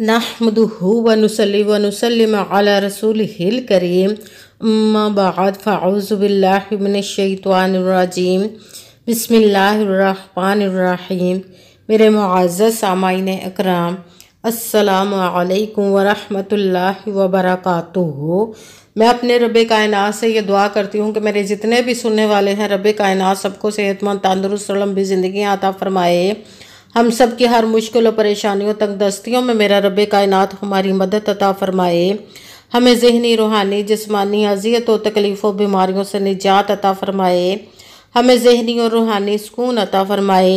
अला रसूल हिल करीम बाद फ़ाउज़बिल्लाशैतवानरजीम बसमीम मेरे मुआज़ सामाइन अकराम असलकम वरहमतुल्लाह वबरकत मैं अपने रब कायनात से यह दुआ करती हूँ कि मेरे जितने भी सुनने वाले हैं रब कायनात सबको सेहतमंद तंदुरुस्त लम्बी ज़िंदगी आता फ़रमाए हम सब की हर मुश्किल और परेशानियों तक दस्तियों में मेरा रब कायनात हमारी मदद अता फरमाए हमें जहनी रूहानी जिसमानी अजियत और तकलीफ़ों बीमारियों से निजात अता फरमाए हमें जहनी और रूहानी सुकून अता फरमाए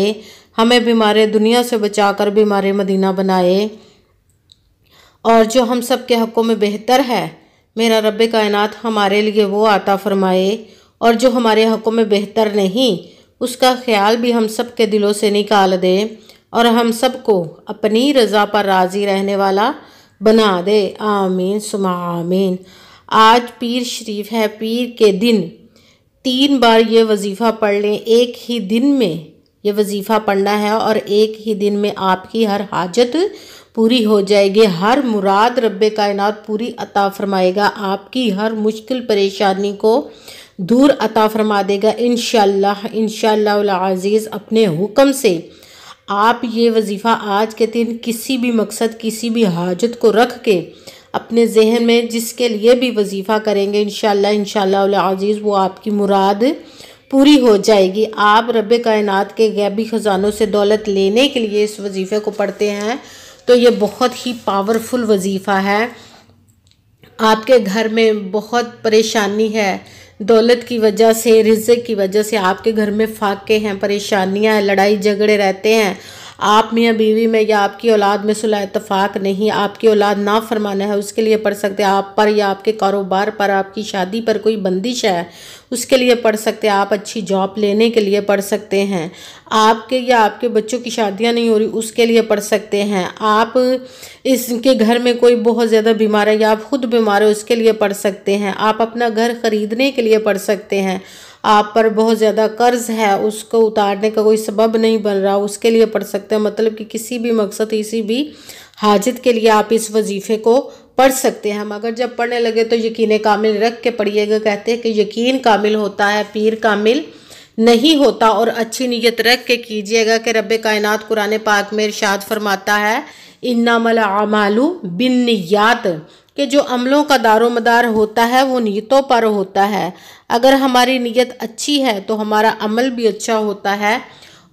हमें बीमार दुनिया से बचा कर बीमार मदीना बनाए और जो हम सब के हक़ों में बेहतर है मेरा रब कायनात हमारे लिए वो आता फरमाए और जो हमारे हक़ों में बेहतर नहीं उसका ख्याल भी हम सब के दिलों से निकाल दे और हम सबको अपनी रज़ा पर राज़ी रहने वाला बना दे आमीन सुमा आमीन आज पीर शरीफ है पीर के दिन तीन बार ये वजीफ़ा पढ़ लें एक ही दिन में ये वजीफ़ा पढ़ना है और एक ही दिन में आपकी हर हाजत पूरी हो जाएगी हर मुराद रब कायनात पूरी अता फरमाएगा आपकी हर मुश्किल परेशानी को दूर अता फरमा देगा इन शज़ीज़ अपने हुक्म से आप ये वजीफ़ा आज के दिन किसी भी मकसद किसी भी हाजत को रख के अपने जहन में जिसके लिए भी वजीफ़ा करेंगे इन शह शज़ीज़ वो आपकी मुराद पूरी हो जाएगी आप रब कायन के गैबी ख़जानों से दौलत लेने के लिए इस वजीफ़े को पढ़ते हैं तो ये बहुत ही पावरफुल वजीफ़ा है आपके घर में बहुत परेशानी है दौलत की वजह से रिजक की वजह से आपके घर में फाके हैं परेशानियां हैं लड़ाई झगड़े रहते हैं आप मियाँ बीवी में या आपकी औलाद में सुलह इतफ़ाक़ नहीं आपकी औलाद ना फरमाना है उसके लिए पढ़ सकते हैं आप पर या आपके कारोबार पर आपकी शादी पर कोई बंदिश है उसके लिए पढ़ सकते हैं आप अच्छी जॉब लेने के लिए पढ़ सकते हैं आपके या आपके बच्चों की शादियां नहीं हो रही उसके लिए पढ़ सकते हैं आप इसके घर में कोई बहुत ज़्यादा बीमार है या आप खुद बीमार है उसके लिए पढ़ सकते हैं आप अपना घर ख़रीदने के लिए पढ़ सकते हैं आप पर बहुत ज़्यादा कर्ज है उसको उतारने का कोई सबब नहीं बन रहा उसके लिए पढ़ सकते हैं मतलब कि किसी भी मकसद किसी भी हाजत के लिए आप इस वजीफ़े को पढ़ सकते हैं मगर जब पढ़ने लगे तो यकीन कामिल रख के पढ़िएगा कहते हैं कि यकीन कामिल होता है पीर कामिल नहीं होता और अच्छी नीयत रख के कीजिएगा कि रब कायनात कुरान पाक में इरशाद फरमाता है इन्नामल आमालू बिन नियात के जो अमलों का दारो मदार होता है वो नीतों पर होता है अगर हमारी नीयत अच्छी है तो हमारा अमल भी अच्छा होता है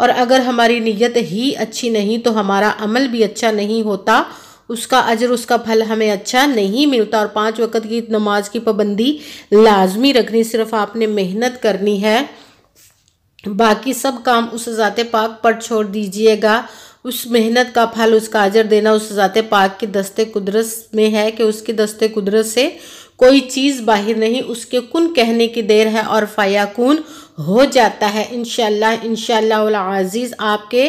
और अगर हमारी नीयत ही अच्छी नहीं तो हमारा अमल भी अच्छा नहीं होता उसका अजर उसका फल हमें अच्छा नहीं मिलता और पांच वक्त की नमाज की पाबंदी लाजमी रखनी सिर्फ आपने मेहनत करनी है बाकी सब काम उस जाते पाक पर छोड़ दीजिएगा उस मेहनत का फल उसका अजर देना उस ज़ात पाक की दस्ते कुदरत में है कि उसकी दस्ते कुदरत से कोई चीज़ बाहर नहीं उसके कुन कहने की देर है और फ़याकून हो जाता है इन इन आज़ीज़ आपके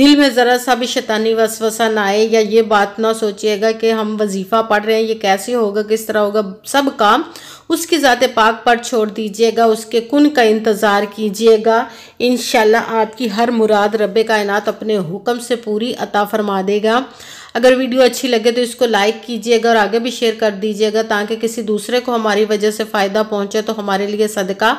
दिल में ज़रा सा भी शैतानी वसवसा ना आए या ये बात ना सोचिएगा कि हम वजीफ़ा पढ़ रहे हैं ये कैसे होगा किस तरह होगा सब काम उसकी ज़ात पाक पर छोड़ दीजिएगा उसके कुन का इंतज़ार कीजिएगा इन आपकी हर मुराद रब कायन अपने हुक्म से पूरी अता फरमा देगा अगर वीडियो अच्छी लगे तो इसको लाइक कीजिएगा और आगे भी शेयर कर दीजिएगा ताकि किसी दूसरे को हमारी वजह से फ़ायदा पहुँचे तो हमारे लिए सदका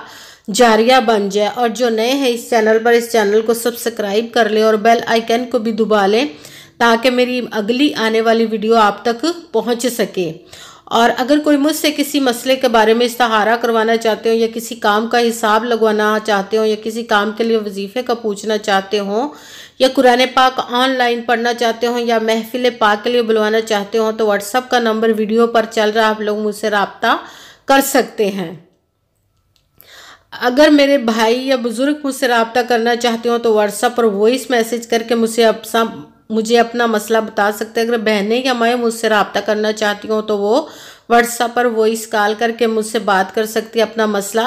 जारिया बन जाए और जो नए हैं इस चैनल पर इस चैनल को सब्सक्राइब कर लें और बेल आइकन को भी दुबा लें ताकि मेरी अगली आने वाली वीडियो आप तक पहुंच सके और अगर कोई मुझसे किसी मसले के बारे में इस्तहारा करवाना चाहते हो या किसी काम का हिसाब लगवाना चाहते हो या किसी काम के लिए वजीफ़े का पूछना चाहते हो या कुरान पाक ऑनलाइन पढ़ना चाहते हो या महफिल पाक के लिए बुलवाना चाहते हो तो व्हाट्सअप का नंबर वीडियो पर चल रहा आप लोग मुझसे रबता कर सकते हैं अगर मेरे भाई या बुज़ुर्ग मुझसे रबता करना चाहते हो तो व्हाट्सअप पर वॉइस मैसेज करके मुझसे अपना मुझे अपना मसला बता सकते हैं अगर बहनें या मैं मुझसे रबता करना चाहती हूँ तो वो व्हाट्सअप पर वॉइस कॉल करके मुझसे बात कर सकती है अपना मसला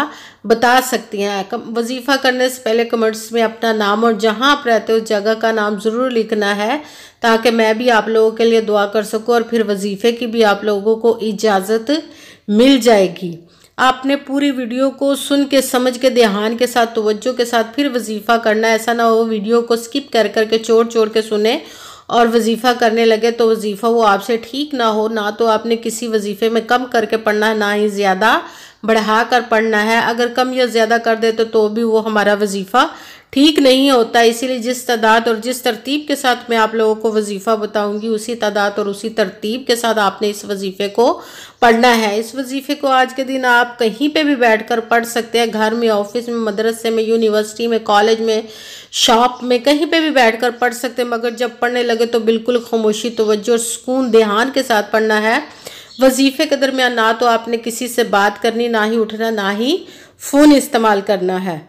बता सकती हैं वजीफ़ा करने से पहले कमेंट्स में अपना नाम और जहाँ आप रहते हो जगह का नाम ज़रूर लिखना है ताकि मैं भी आप लोगों के लिए दुआ कर सकूँ और फिर वजीफ़े की भी आप लोगों को इजाज़त मिल जाएगी आपने पूरी वीडियो को सुन के समझ के ध्यान के साथ तोज्जो के साथ फिर वजीफ़ा करना ऐसा ना हो वीडियो को स्किप कर कर के चोर चोर के सुने और वजीफ़ा करने लगे तो वजीफ़ा वो आपसे ठीक ना हो ना तो आपने किसी वजीफ़े में कम करके पढ़ना है ना ही ज़्यादा बढ़ा कर पढ़ना है अगर कम या ज़्यादा कर दे तो, तो भी वो हमारा वजीफ़ा ठीक नहीं होता इसीलिए जिस तादाद और जिस तरतीब के साथ मैं आप लोगों को वजीफ़ा बताऊंगी उसी तादाद और उसी तरतीब के साथ आपने इस वजीफ़े को पढ़ना है इस वजीफ़े को आज के दिन आप कहीं पे भी बैठकर पढ़ सकते हैं घर में ऑफिस में मदरसे में यूनिवर्सिटी में कॉलेज में शॉप में कहीं पे भी बैठकर पढ़ सकते हैं मगर जब पढ़ने लगे तो बिल्कुल खामोशी तोज्जो और सुकून देहान के साथ पढ़ना है वजीफ़े के दरमियान ना तो आपने किसी से बात करनी ना ही उठना ना ही फ़ोन इस्तेमाल करना है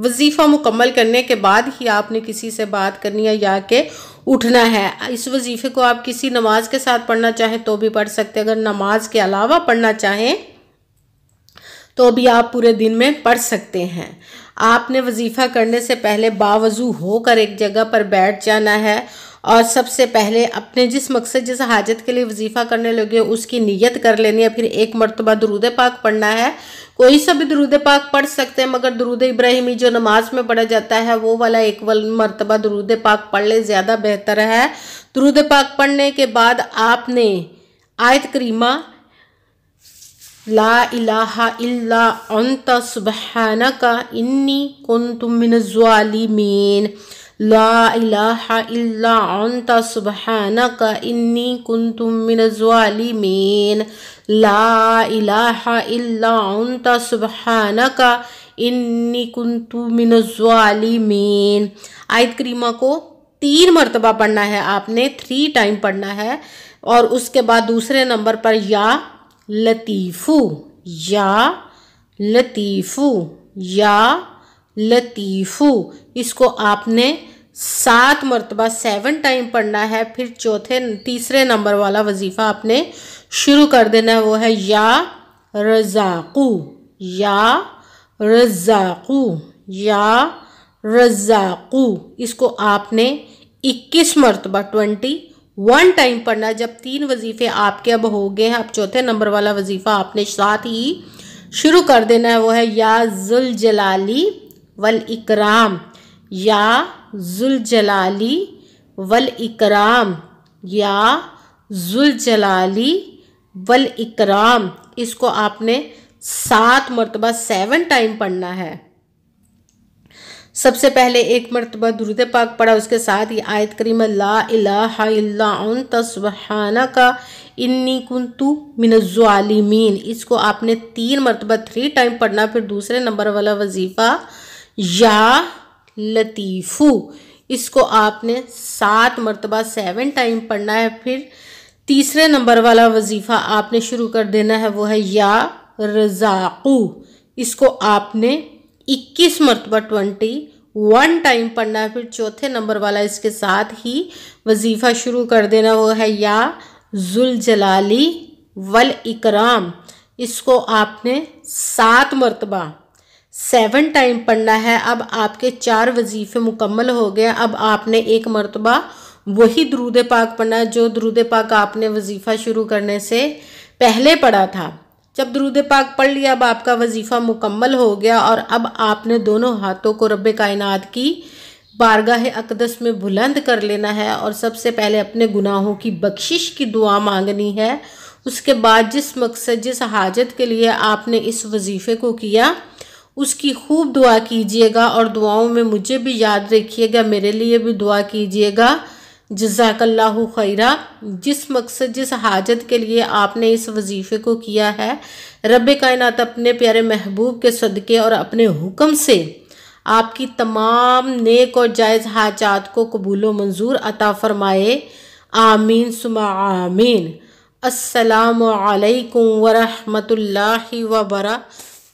वजीफ़ा मुकम्मल करने के बाद ही आपने किसी से बात करनी है या के उठना है इस वजीफ़े को आप किसी नमाज के साथ पढ़ना चाहें तो भी पढ़ सकते हैं अगर नमाज के अलावा पढ़ना चाहें तो भी आप पूरे दिन में पढ़ सकते हैं आपने वजीफ़ा करने से पहले बावजू होकर एक जगह पर बैठ जाना है और सबसे पहले अपने जिस मकसद जिस हाजत के लिए वजीफ़ा करने लगे उसकी नीयत कर लेनी है फिर एक मरतबा दरूद पाक पढ़ना है कोई सा भी दरूद पाक पढ़ सकते हैं मगर दरूद इब्राहिमी जो नमाज में पढ़ा जाता है वो वाला एक वल मरतबा दरूद पाक पढ़ ले ज़्यादा बेहतर है दरूद पाक पढ़ने के बाद आपने आयत करीमा ला इलाहा इल्ला अंता सुबहाना का इन्नी कुन तुम मिनजालिमीन ला इलाहा इल्ला अंता सुबहानका इन्नी कुंतुम मिनज़्वालिमीन ला इलाहा इल्ला अंता सुबहानका इन्नी कुंतु मिनज़्वालिमीन आयत करीमा को तीन मरतबा पढ़ना है आपने थ्री टाइम पढ़ना है और उसके बाद दूसरे नंबर पर या लतीफ़ू या लतीफ़ू या लतीफ़ू इसको आपने सात मरतबा सेवन टाइम पढ़ना है फिर चौथे तीसरे नंबर वाला वजीफ़ा आपने शुरू कर देना है वो है या रज़ाकू या रज़ाकू या रज़ाकू इसको आपने इक्कीस मरतबा ट्वेंटी वन टाइम पढ़ना है जब तीन वजीफ़े आपके अब हो गए हैं अब चौथे नंबर वाला वजीफ़ा आपने साथ ही शुरू कर देना है वो है या जुल जलाली वल इकराम या जुलजलाली वल इकराम या जुलजलाली वल इकराम इसको आपने सात मरतबा सेवन टाइम पढ़ना है सबसे पहले एक मरतबा दुरुद पाक पढ़ा उसके साथ ये आयत करीम ला का इन्नी कुंतु मिनज़ालिमीन इसको आपने तीन मरतबा थ्री टाइम पढ़ना फिर दूसरे नंबर वाला वजीफ़ा या लतीफ़ू इसको आपने सात मरतबा सेवन टाइम पढ़ना है फिर तीसरे नंबर वाला वजीफ़ा आपने शुरू कर देना है वो है या रज़ाकू इसको आपने इक्कीस मरतबा ट्वेंटी वन टाइम पढ़ना है फिर चौथे नंबर वाला इसके साथ ही वजीफ़ा शुरू कर देना वो है या जुल जलाली वल इकराम इसको आपने सात मरतबा सेवन टाइम पढ़ना है अब आपके चार वजीफ़े मुकम्मल हो गए अब आपने एक मरतबा वही दरूद पाक पढ़ना है जो दरूद पाक आपने वजीफ़ा शुरू करने से पहले पढ़ा था जब दरूद पाक पढ़ लिया अब आपका वजीफ़ा मुकम्मल हो गया और अब आपने दोनों हाथों को रब कायनात की बारगाह अकदस में बुलंद कर लेना है और सबसे पहले अपने गुनाहों की बख्शिश की दुआ मांगनी है उसके बाद जिस मकसद जिस हाजत के लिए आपने इस वजीफ़े को किया उसकी खूब दुआ कीजिएगा और दुआओं में मुझे भी याद रखिएगा मेरे लिए भी दुआ कीजिएगा जजाकल्ला खैरा जिस मकसद जिस हाजत के लिए आपने इस वजीफ़े को किया है रब कायनात अपने प्यारे महबूब के सदक़े और अपने हुक्म से आपकी तमाम नेक और जायज़ हाजात को कबूल मंजूर अता फ़रमाए आमीन सुमा आमीन असलकम वरहमल वबरकू